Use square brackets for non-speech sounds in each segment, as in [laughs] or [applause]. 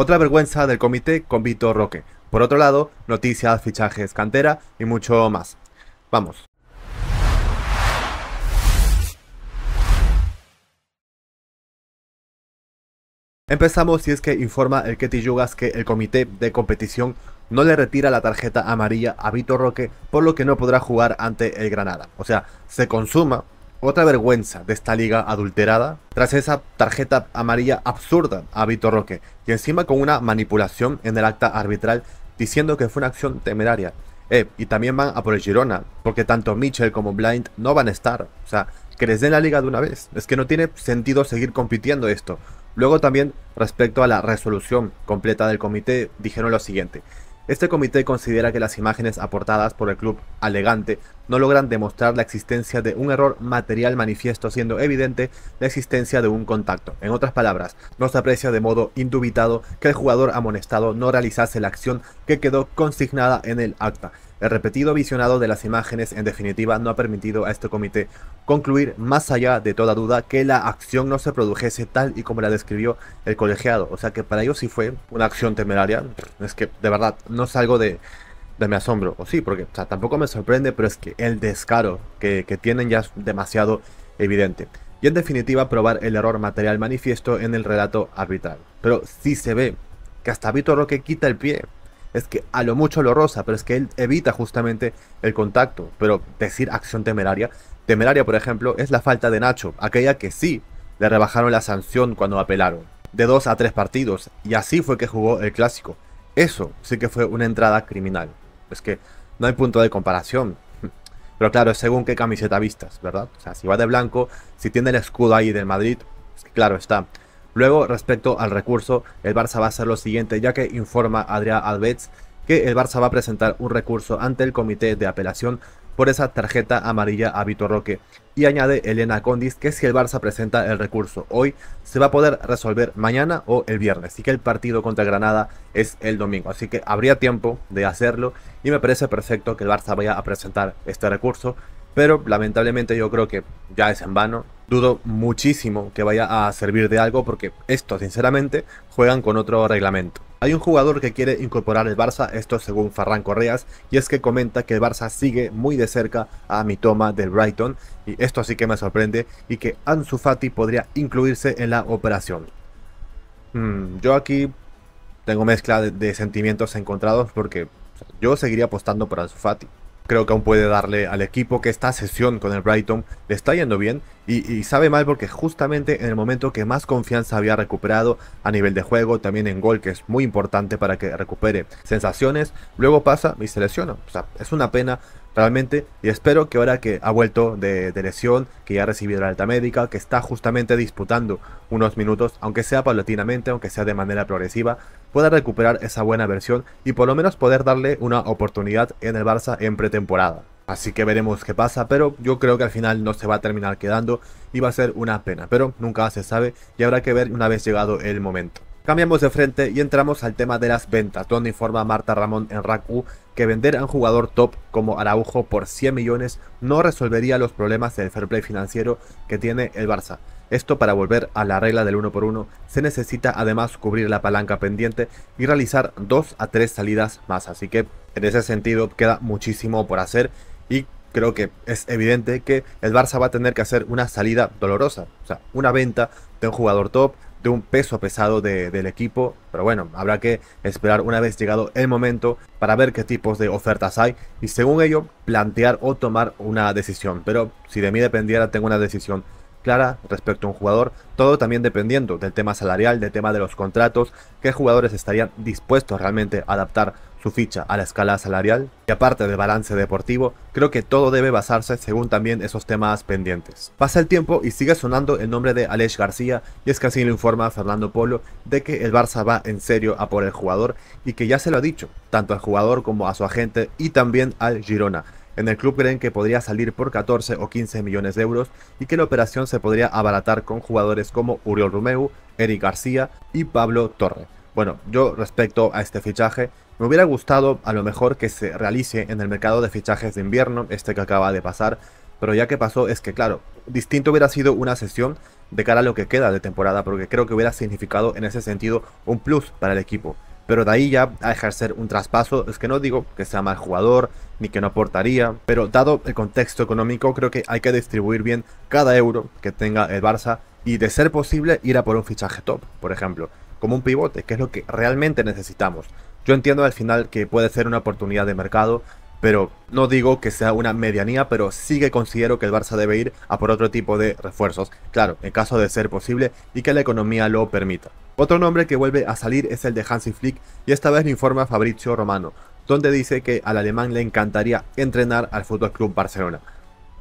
Otra vergüenza del comité con Vitor Roque. Por otro lado, noticias, fichajes, cantera y mucho más. Vamos. Empezamos si es que informa el Ketty Yugas que el comité de competición no le retira la tarjeta amarilla a Vito Roque, por lo que no podrá jugar ante el Granada. O sea, se consuma otra vergüenza de esta liga adulterada, tras esa tarjeta amarilla absurda a Vitor Roque, y encima con una manipulación en el acta arbitral diciendo que fue una acción temeraria. Eh, y también van a por el Girona, porque tanto Mitchell como Blind no van a estar. O sea, que les den la liga de una vez. Es que no tiene sentido seguir compitiendo esto. Luego también, respecto a la resolución completa del comité, dijeron lo siguiente. Este comité considera que las imágenes aportadas por el club alegante no logran demostrar la existencia de un error material manifiesto, siendo evidente la existencia de un contacto. En otras palabras, no se aprecia de modo indubitado que el jugador amonestado no realizase la acción que quedó consignada en el acta. El repetido visionado de las imágenes en definitiva no ha permitido a este comité concluir más allá de toda duda que la acción no se produjese tal y como la describió el colegiado. O sea que para ellos sí fue una acción temeraria. Es que de verdad no salgo de, de mi asombro. O sí, porque tampoco me sorprende, pero es que el descaro que, tienen ya es demasiado evidente y en definitiva probar el error material manifiesto en el relato arbitral. Pero sí se ve que hasta Vitor Roque quita el pie es que a lo mucho lo rosa, pero es que él evita justamente el contacto. Pero decir acción temeraria, temeraria por ejemplo, es la falta de Nacho, aquella que sí le rebajaron la sanción cuando apelaron, de dos a tres partidos, y así fue que jugó el clásico. Eso sí que fue una entrada criminal. Es que no hay punto de comparación. [laughs] Pero claro, según qué camiseta vistas, ¿verdad? O sea, si va de blanco, si tiene el escudo ahí del Madrid, claro está. Luego, respecto al recurso, el Barça va a hacer lo siguiente, ya que informa Adrián Alves que el Barça va a presentar un recurso ante el comité de apelación por esa tarjeta amarilla a Vitor Roque. Y añade Elena Condis que si el Barça presenta el recurso hoy, se va a poder resolver mañana o el viernes. Así que el partido contra Granada es el domingo. Así que habría tiempo de hacerlo y me parece perfecto que el Barça vaya a presentar este recurso. Pero lamentablemente yo creo que ya es en vano dudo muchísimo que vaya a servir de algo porque esto, sinceramente, juegan con otro reglamento. Hay un jugador que quiere incorporar el Barça, esto según Farran Correas, y es que comenta que el Barça sigue muy de cerca a mi toma del Brighton, y esto sí que me sorprende, y que Ansu Fati podría incluirse en la operación. Mm, yo aquí tengo mezcla de, sentimientos encontrados porque yo seguiría apostando por Ansu Fati creo que aún puede darle al equipo que esta sesión con el Brighton le está yendo bien y, sabe mal porque justamente en el momento que más confianza había recuperado a nivel de juego, también en gol, que es muy importante para que recupere sensaciones, luego pasa y se lesiona. O sea, es una pena realmente y espero que ahora que ha vuelto de, de lesión, que ya ha recibido la alta médica, que está justamente disputando unos minutos, aunque sea paulatinamente, aunque sea de manera progresiva, pueda recuperar esa buena versión y por lo menos poder darle una oportunidad en el Barça en pretemporada. Así que veremos qué pasa, pero yo creo que al final no se va a terminar quedando y va a ser una pena, pero nunca se sabe y habrá que ver una vez llegado el momento. Cambiamos de frente y entramos al tema de las ventas, donde informa Marta Ramón en Raku que vender a un jugador top como Araujo por 100 millones no resolvería los problemas del fair play financiero que tiene el Barça. Esto para volver a la regla del 1x1 se necesita además cubrir la palanca pendiente y realizar 2 a 3 salidas más, así que en ese sentido queda muchísimo por hacer y creo que es evidente que el Barça va a tener que hacer una salida dolorosa, o sea, una venta de un jugador top, de un peso pesado del equipo, pero bueno, habrá que esperar una vez llegado el momento para ver qué tipos de ofertas hay y según ello plantear o tomar una decisión, pero si de mí dependiera tengo una decisión respecto a un jugador, todo también dependiendo del tema salarial, del tema de los contratos, qué jugadores estarían dispuestos realmente a adaptar su ficha a la escala salarial y aparte del balance deportivo, creo que todo debe basarse según también esos temas pendientes. Pasa el tiempo y sigue sonando el nombre de Alex García y es que así lo informa Fernando Polo de que el Barça va en serio a por el jugador y que ya se lo ha dicho, tanto al jugador como a su agente y también al Girona. En el club creen que podría salir por 14 o 15 millones de euros y que la operación se podría abaratar con jugadores como Uriol Romeu, Eric García y Pablo Torre. Bueno, yo respecto a este fichaje, me hubiera gustado a lo mejor que se realice en el mercado de fichajes de invierno, este que acaba de pasar, pero ya que pasó es que claro, distinto hubiera sido una sesión de cara a lo que queda de temporada, porque creo que hubiera significado en ese sentido un plus para el equipo. Pero de ahí ya a ejercer un traspaso, es que no digo que sea mal jugador ni que no aportaría, pero dado el contexto económico creo que hay que distribuir bien cada euro que tenga el Barça y de ser posible ir a por un fichaje top, por ejemplo, como un pivote, que es lo que realmente necesitamos. Yo entiendo al final que puede ser una oportunidad de mercado, pero no digo que sea una medianía, pero sí que considero que el Barça debe ir a por otro tipo de refuerzos, claro, en caso de ser posible y que la economía lo permita. Otro nombre que vuelve a salir es el de Hansi Flick y esta vez lo informa Fabrizio Romano, donde dice que al alemán le encantaría entrenar al Fútbol Club Barcelona.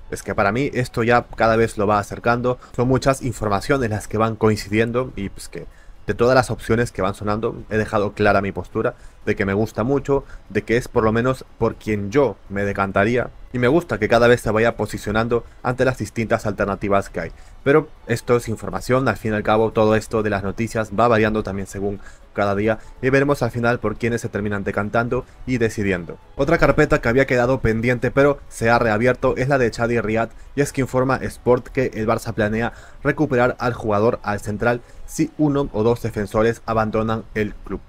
Es que para mí esto ya cada vez lo va acercando, son muchas informaciones las que van coincidiendo y pues que de todas las opciones que van sonando, he dejado clara mi postura de que me gusta mucho, de que es por lo menos por quien yo me decantaría y me gusta que cada vez se vaya posicionando ante las distintas alternativas que hay. Pero esto es información, al fin y al cabo todo esto de las noticias va variando también según cada día y veremos al final por quiénes se terminan decantando y decidiendo. Otra carpeta que había quedado pendiente pero se ha reabierto es la de Chadi Riad y es que informa Sport que el Barça planea recuperar al jugador al central si uno o dos defensores abandonan el club.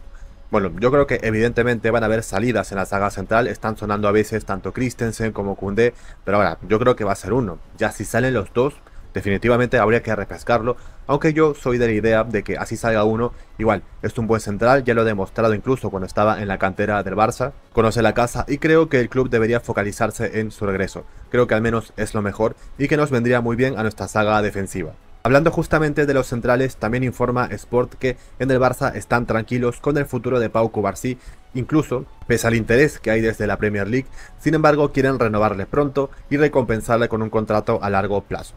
Bueno, yo creo que evidentemente van a haber salidas en la saga central, están sonando a veces tanto Christensen como Kunde, pero ahora, yo creo que va a ser uno. Ya si salen los dos, definitivamente habría que repescarlo, aunque yo soy de la idea de que así salga uno, igual, es un buen central, ya lo he demostrado incluso cuando estaba en la cantera del Barça, conoce la casa y creo que el club debería focalizarse en su regreso, creo que al menos es lo mejor y que nos vendría muy bien a nuestra saga defensiva. Hablando justamente de los centrales, también informa Sport que en el Barça están tranquilos con el futuro de Pau Cubarsí, incluso pese al interés que hay desde la Premier League, sin embargo quieren renovarle pronto y recompensarle con un contrato a largo plazo.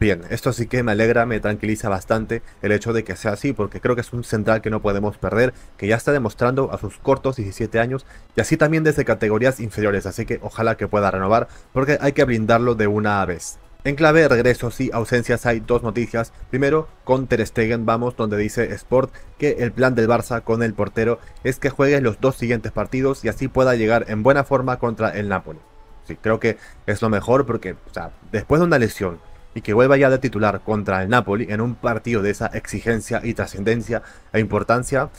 Bien, esto sí que me alegra, me tranquiliza bastante el hecho de que sea así, porque creo que es un central que no podemos perder, que ya está demostrando a sus cortos 17 años y así también desde categorías inferiores, así que ojalá que pueda renovar, porque hay que blindarlo de una vez. En clave de regresos y ausencias hay dos noticias. Primero, con Ter Stegen vamos donde dice Sport que el plan del Barça con el portero es que juegue los dos siguientes partidos y así pueda llegar en buena forma contra el Napoli. Sí, creo que es lo mejor porque o sea, después de una lesión y que vuelva ya de titular contra el Napoli en un partido de esa exigencia y trascendencia e importancia,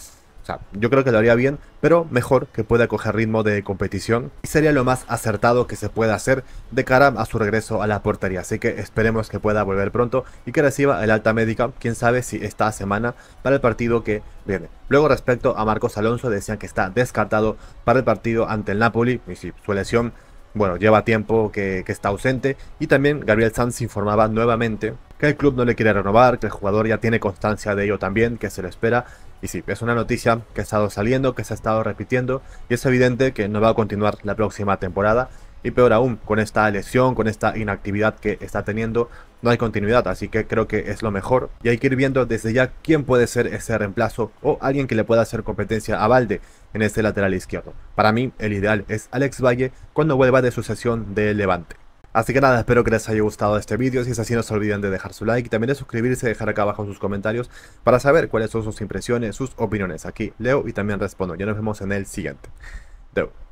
yo creo que lo haría bien, pero mejor que pueda coger ritmo de competición. Y sería lo más acertado que se pueda hacer de cara a su regreso a la portería. Así que esperemos que pueda volver pronto y que reciba el alta médica, quién sabe si esta semana, para el partido que viene. Luego respecto a Marcos Alonso, decían que está descartado para el partido ante el Napoli. Y si su lesión bueno, lleva tiempo que, que, está ausente. Y también Gabriel Sanz informaba nuevamente que el club no le quiere renovar, que el jugador ya tiene constancia de ello también, que se lo espera y sí, es una noticia que ha estado saliendo, que se ha estado repitiendo, y es evidente que no va a continuar la próxima temporada. Y peor aún, con esta lesión, con esta inactividad que está teniendo, no hay continuidad, así que creo que es lo mejor. Y hay que ir viendo desde ya quién puede ser ese reemplazo o alguien que le pueda hacer competencia a Valde en este lateral izquierdo. Para mí, el ideal es Alex Valle cuando vuelva de su sesión de Levante. Así que nada, espero que les haya gustado este vídeo, si es así no se olviden de dejar su like y también de suscribirse y dejar acá abajo sus comentarios para saber cuáles son sus impresiones, sus opiniones. Aquí leo y también respondo, ya nos vemos en el siguiente. Deu.